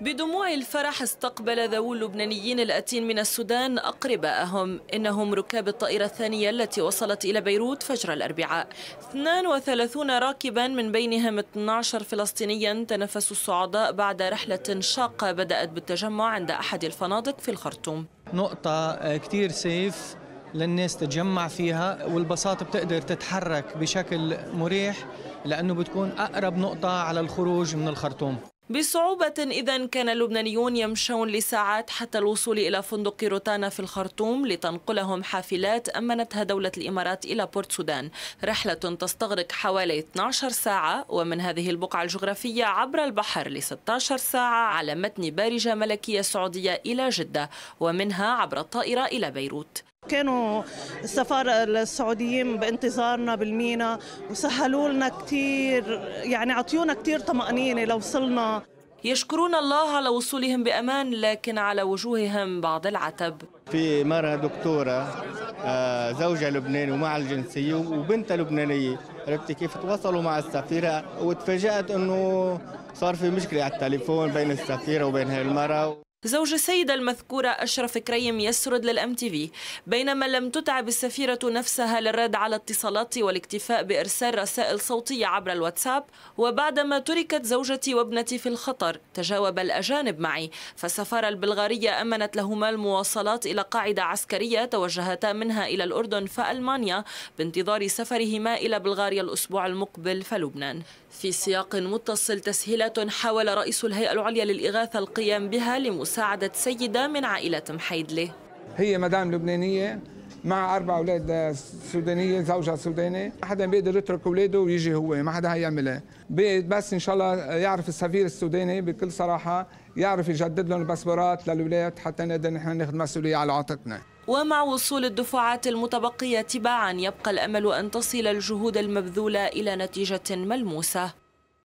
بدموع الفرح استقبل ذوو اللبنانيين الأتين من السودان أقرباءهم إنهم ركاب الطائرة الثانية التي وصلت إلى بيروت فجر الأربعاء 32 راكبا من بينهم 12 فلسطينيا تنفسوا الصعداء بعد رحلة شاقة بدأت بالتجمع عند أحد الفنادق في الخرطوم نقطة آه، كثير سيف للناس تتجمع فيها والبساطة بتقدر تتحرك بشكل مريح لأنه بتكون أقرب نقطة على الخروج من الخرطوم بصعوبة إذا كان اللبنانيون يمشون لساعات حتى الوصول إلى فندق روتانا في الخرطوم لتنقلهم حافلات أمنتها دولة الإمارات إلى بورت سودان رحلة تستغرق حوالي 12 ساعة ومن هذه البقعة الجغرافية عبر البحر ل 16 ساعة على متن بارجة ملكية سعودية إلى جدة ومنها عبر الطائرة إلى بيروت كانوا السفارة السعوديين بانتظارنا بالمينا وسهلوا لنا كثير يعني عطيونا كثير طمأنينة لوصلنا يشكرون الله على وصولهم بأمان لكن على وجوههم بعض العتب في مرة دكتورة آه، زوجها لبناني ومع الجنسية وبنتها لبنانية عرفتي كيف تواصلوا مع السفيرة وتفاجأت أنه صار في مشكلة على التليفون بين السفيرة وبين هالمرة زوج السيدة المذكورة أشرف كريم يسرد للأم تي في بينما لم تتعب السفيرة نفسها للرد على اتصالات والاكتفاء بإرسال رسائل صوتية عبر الواتساب وبعدما تركت زوجتي وابنتي في الخطر تجاوب الأجانب معي فالسفارة البلغارية أمنت لهما المواصلات إلى قاعدة عسكرية توجهتا منها إلى الأردن فألمانيا بانتظار سفرهما إلى بلغاريا الأسبوع المقبل فلبنان في سياق متصل تسهيلات حاول رئيس الهيئة العليا للإغاثة القيام بها لمساعدة مساعدة سيدة من عائلة محيدلي هي مدام لبنانية مع أربع أولاد سودانية زوجها سوداني ما حدا بيقدر يترك أولاده ويجي هو ما حدا هيعملها بس إن شاء الله يعرف السفير السوداني بكل صراحة يعرف يجدد لهم الباسبورات للأولاد حتى نقدر نحن ناخذ مسؤولية على عاتقنا ومع وصول الدفعات المتبقية تباعا يبقى الأمل أن تصل الجهود المبذولة إلى نتيجة ملموسة